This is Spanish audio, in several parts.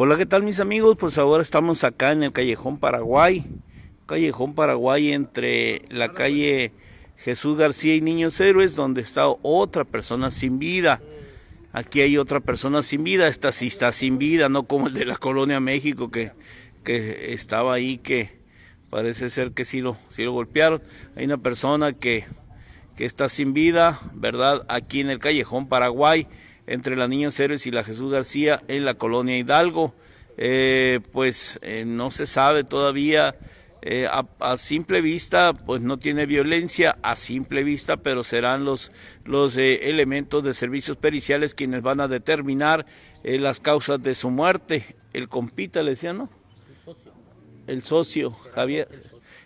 Hola, ¿qué tal mis amigos? Pues ahora estamos acá en el Callejón Paraguay. Callejón Paraguay entre la calle Jesús García y Niños Héroes, donde está otra persona sin vida. Aquí hay otra persona sin vida, esta sí está sin vida, no como el de la Colonia México que, que estaba ahí, que parece ser que sí lo, sí lo golpearon. Hay una persona que, que está sin vida, ¿verdad? Aquí en el Callejón Paraguay entre la Niña Ceres y la Jesús García en la colonia Hidalgo. Eh, pues eh, no se sabe todavía, eh, a, simple vista, pues no tiene violencia, a simple vista, pero serán los, los elementos de servicios periciales quienes van a determinar las causas de su muerte. El compita, le decía, ¿no? El socio. El socio, Javier.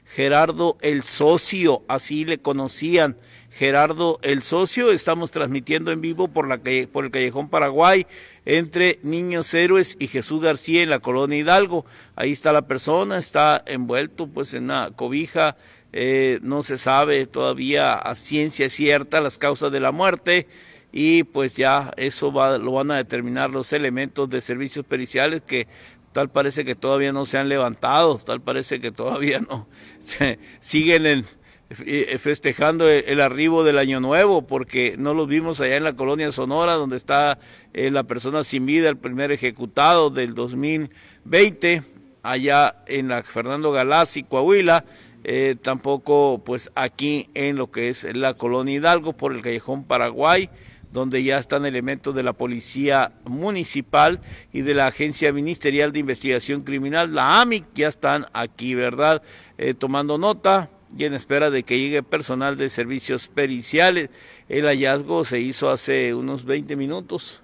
Gerardo el socio, así le conocían Gerardo el Socio. Estamos transmitiendo en vivo por, la calle, por el Callejón Paraguay entre Niños Héroes y Jesús García en la Colonia Hidalgo. Ahí está la persona, está envuelto pues en una cobija. Eh, no se sabe todavía a ciencia cierta las causas de la muerte y pues ya eso va, lo van a determinar los elementos de servicios periciales que tal parece que todavía no se han levantado, tal parece que todavía no se, siguen en festejando el, arribo del Año Nuevo, porque no los vimos allá en la colonia Sonora, donde está eh, la persona sin vida, el primer ejecutado del 2020, allá en la Fernando y Coahuila, eh, tampoco pues aquí en lo que es la colonia Hidalgo, por el callejón Paraguay, donde ya están elementos de la Policía Municipal y de la Agencia Ministerial de Investigación Criminal, la AMIC, ya están aquí, ¿verdad? Eh, tomando nota y en espera de que llegue personal de servicios periciales. El hallazgo se hizo hace unos 20 minutos,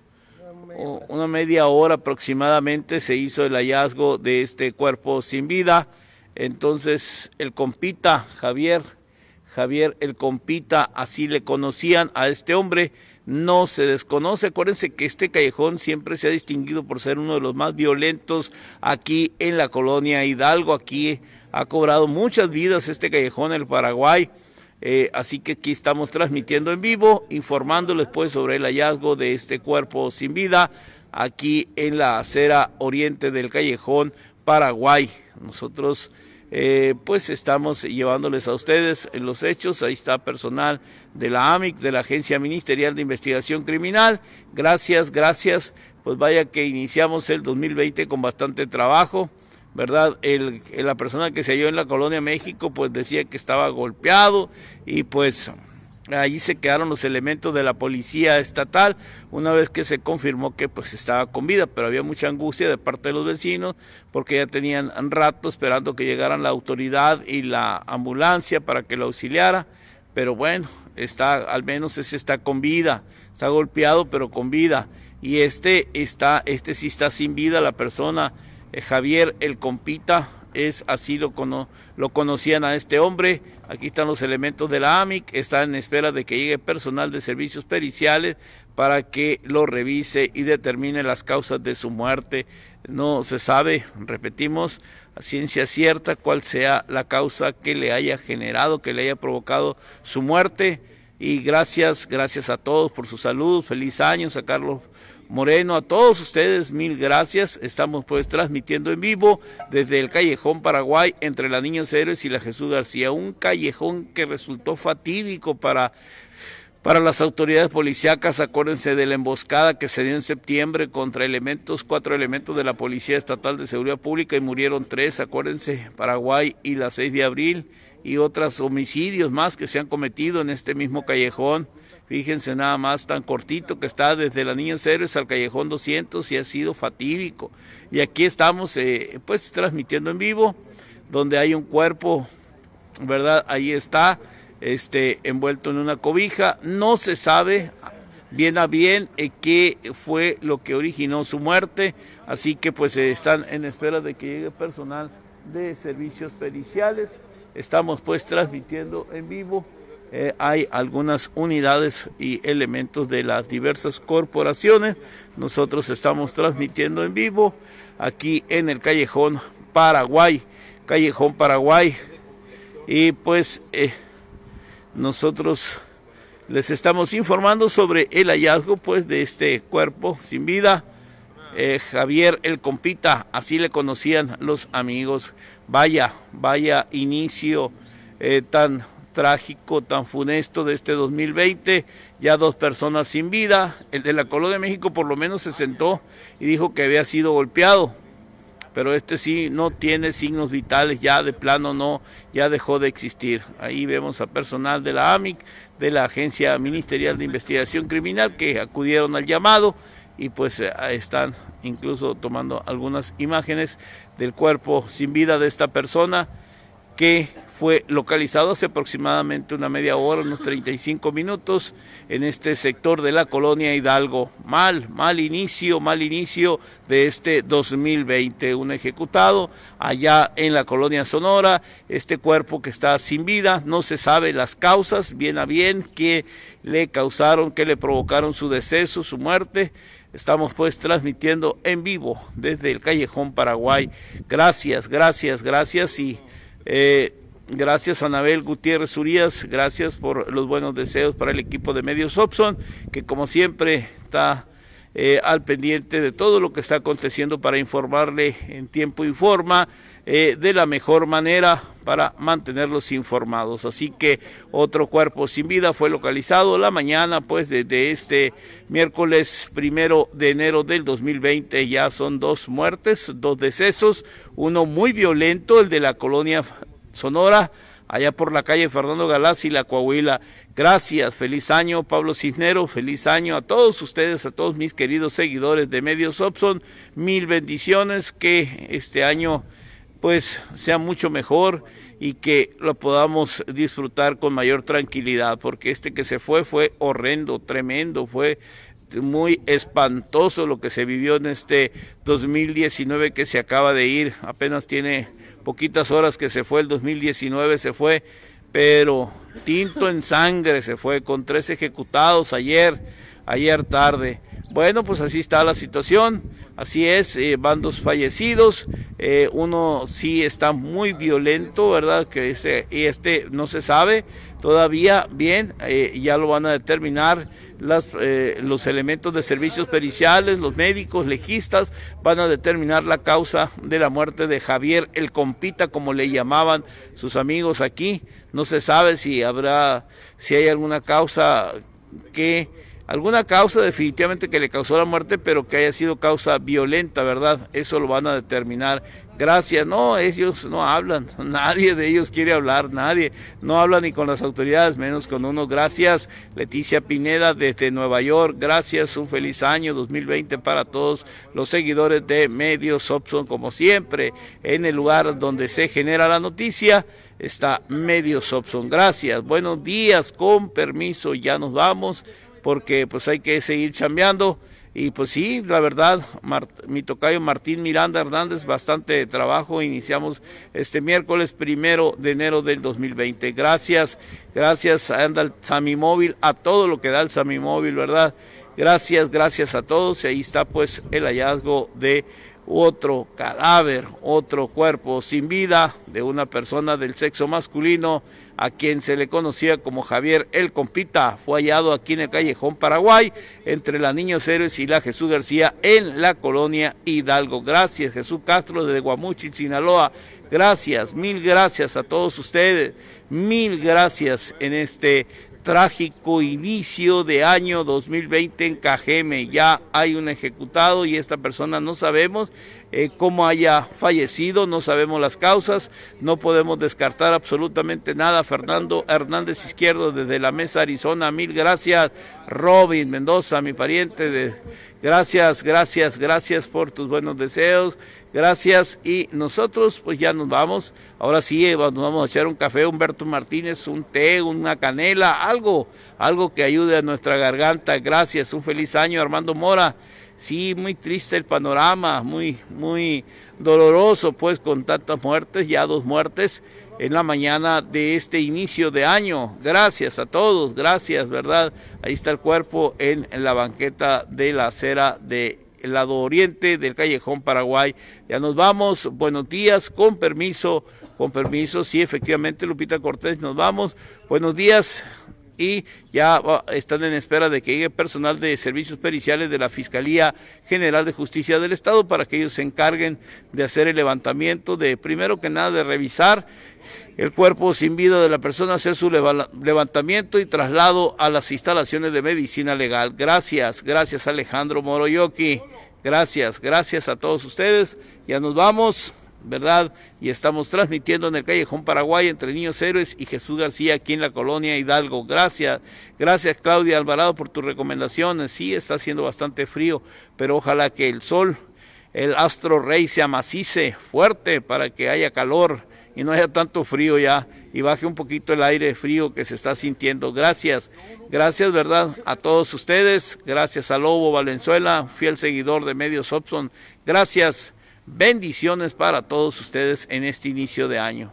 una media hora aproximadamente se hizo el hallazgo de este cuerpo sin vida. Entonces el compita Javier, Javier el compita, así le conocían a este hombre, no se desconoce. Acuérdense que este callejón siempre se ha distinguido por ser uno de los más violentos aquí en la colonia Hidalgo, aquí ha cobrado muchas vidas este callejón en el Paraguay. Eh, así que aquí estamos transmitiendo en vivo, informándoles pues sobre el hallazgo de este cuerpo sin vida aquí en la acera oriente del callejón Paraguay. Nosotros eh, pues estamos llevándoles a ustedes los hechos. Ahí está personal de la AMIC, de la Agencia Ministerial de Investigación Criminal. Gracias, gracias. Pues vaya que iniciamos el 2020 con bastante trabajo. ¿verdad? El, la persona que se halló en la colonia México pues decía que estaba golpeado y pues allí se quedaron los elementos de la policía estatal una vez que se confirmó que pues estaba con vida, pero había mucha angustia de parte de los vecinos porque ya tenían rato esperando que llegaran la autoridad y la ambulancia para que lo auxiliara, pero bueno, está al menos ese está con vida, está golpeado pero con vida y este está este sí está sin vida la persona eh, Javier el Compita, es así lo, conocían a este hombre. Aquí están los elementos de la AMIC, está en espera de que llegue personal de servicios periciales para que lo revise y determine las causas de su muerte. No se sabe, repetimos, a ciencia cierta cuál sea la causa que le haya generado, que le haya provocado su muerte. Y gracias, gracias a todos por su salud, feliz año, a Carlos Moreno, a todos ustedes, mil gracias. Estamos pues transmitiendo en vivo desde el callejón Paraguay entre la Niña Héroes y la Jesús García, un callejón que resultó fatídico para para las autoridades policíacas, acuérdense de la emboscada que se dio en septiembre contra elementos, cuatro elementos de la Policía Estatal de Seguridad Pública y murieron tres, acuérdense, Paraguay y la 6 de abril y otros homicidios más que se han cometido en este mismo callejón. Fíjense nada más tan cortito que está desde la Niña Ceres al Callejón 200 y ha sido fatídico. Y aquí estamos eh, pues transmitiendo en vivo, donde hay un cuerpo, ¿verdad? Ahí está, este, envuelto en una cobija. No se sabe bien a bien eh, qué fue lo que originó su muerte. Así que pues eh, están en espera de que llegue personal de servicios periciales. Estamos pues transmitiendo en vivo eh, hay algunas unidades y elementos de las diversas corporaciones. Nosotros estamos transmitiendo en vivo aquí en el Callejón Paraguay, Callejón Paraguay. Y pues eh, nosotros les estamos informando sobre el hallazgo pues de este cuerpo sin vida. Eh, Javier el Compita, así le conocían los amigos. Vaya, vaya inicio tan trágico, tan funesto de este 2020, ya dos personas sin vida. El de la Colonia de México por lo menos se sentó y dijo que había sido golpeado, pero este sí no tiene signos vitales, ya de plano no, ya dejó de existir. Ahí vemos a personal de la AMIC, de la Agencia Ministerial de Investigación Criminal, que acudieron al llamado y pues eh, están incluso tomando algunas imágenes del cuerpo sin vida de esta persona que fue localizado hace aproximadamente una media hora, unos 35 minutos, en este sector de la colonia Hidalgo. Mal, mal inicio, mal inicio de este 2020. Un ejecutado allá en la colonia Sonora, este cuerpo que está sin vida, no se sabe las causas, bien a bien, qué le causaron, qué le provocaron su deceso, su muerte. Estamos pues transmitiendo en vivo desde el callejón Paraguay. Gracias, gracias, gracias y... Eh, Gracias a Anabel Gutiérrez Urias, gracias por los buenos deseos para el equipo de Medios Opson, que como siempre está eh, al pendiente de todo lo que está aconteciendo para informarle en tiempo y forma eh, de la mejor manera para mantenerlos informados. Así que otro cuerpo sin vida fue localizado la mañana, pues desde este miércoles primero de enero del 2020 ya son dos muertes, dos decesos, uno muy violento, el de la colonia Sonora, allá por la calle Fernando Galás y la Coahuila. Gracias, feliz año Pablo Cisnero, feliz año a todos ustedes, a todos mis queridos seguidores de Medios Opson. Mil bendiciones, que este año pues sea mucho mejor y que lo podamos disfrutar con mayor tranquilidad, porque este que se fue fue horrendo, tremendo, fue muy espantoso lo que se vivió en este 2019 que se acaba de ir, apenas tiene poquitas horas que se fue el 2019, se fue, pero tinto en sangre se fue, con tres ejecutados ayer, ayer tarde. Bueno, pues así está la situación, así es, eh, van dos fallecidos, eh, uno sí está muy violento, ¿verdad? Que ese, este no se sabe todavía bien, eh, ya lo van a determinar las, eh, los elementos de servicios periciales, los médicos, legistas, van a determinar la causa de la muerte de Javier el Compita, como le llamaban sus amigos aquí. No se sabe si habrá, si hay alguna causa que alguna causa definitivamente que le causó la muerte, pero que haya sido causa violenta, ¿verdad? Eso lo van a determinar. Gracias, no, ellos no hablan, nadie de ellos quiere hablar, nadie, no hablan ni con las autoridades, menos con uno. Gracias, Leticia Pineda desde Nueva York, gracias, un feliz año 2020 para todos los seguidores de Medios Opson, como siempre, en el lugar donde se genera la noticia está Medios Opson. Gracias, buenos días, con permiso, ya nos vamos porque pues hay que seguir chambeando. Y pues sí, la verdad, mi tocayo Martín Miranda Hernández, bastante trabajo. Iniciamos este miércoles primero de enero del 2020. Gracias, gracias a Andal Sami Móvil, a todo lo que da el Sami Móvil, ¿verdad? Gracias, gracias a todos. Y ahí está pues el hallazgo de otro cadáver, otro cuerpo sin vida de una persona del sexo masculino a quien se le conocía como Javier El Compita. Fue hallado aquí en el callejón Paraguay entre la Niña Héroes y la Jesús García en la colonia Hidalgo. Gracias Jesús Castro de Guamuchi, Sinaloa. Gracias, mil gracias a todos ustedes. Mil gracias en este trágico inicio de año 2020 en Cajeme. Ya hay un ejecutado y esta persona no sabemos eh, cómo haya fallecido, no sabemos las causas, no podemos descartar absolutamente nada. Fernando Hernández Izquierdo desde la Mesa Arizona, mil gracias. Robin Mendoza, mi pariente, de... gracias, gracias, gracias por tus buenos deseos. Gracias y nosotros pues ya nos vamos. Ahora sí, nos eh, vamos a echar un café, Humberto Martínez, un té, una canela, algo algo, algo que ayude a nuestra garganta. Gracias, un feliz año Armando Mora. Sí, muy triste el panorama, muy, muy doloroso pues con tantas muertes, ya dos muertes en la mañana de este inicio de año. Gracias a todos, gracias, ¿verdad? Ahí está el cuerpo en, la banqueta de la acera de lado oriente del callejón Paraguay. Ya nos vamos, buenos días, con permiso, con permiso, sí, efectivamente, Lupita Cortés, nos vamos, buenos días y ya ah, están en espera de que llegue personal de servicios periciales de la Fiscalía General de Justicia del Estado para que ellos se encarguen de hacer el levantamiento, de primero que nada de revisar el cuerpo sin vida de la persona, hacer su levantamiento y traslado a las instalaciones de medicina legal. Gracias, gracias Alejandro Moroyoki. Gracias, gracias a todos ustedes. Ya nos vamos. ¿verdad? Y estamos transmitiendo en el callejón Paraguay entre Niños Héroes y Jesús García aquí en la colonia Hidalgo. Gracias, gracias Claudia Alvarado por tus recomendaciones. Sí, está haciendo bastante frío, pero ojalá que el sol, el astro rey se amacice fuerte para que haya calor y no haya tanto frío ya y baje un poquito el aire frío que se está sintiendo. Gracias, gracias, ¿verdad? A todos ustedes, gracias a Lobo Valenzuela, fiel seguidor de Medios Hobson, gracias. Bendiciones para todos ustedes en este inicio de año.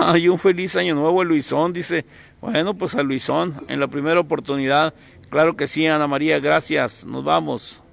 Ay, un feliz año nuevo Luisón, dice. Bueno, pues a Luisón, en la primera oportunidad Claro que sí, Ana María, gracias. Nos vamos.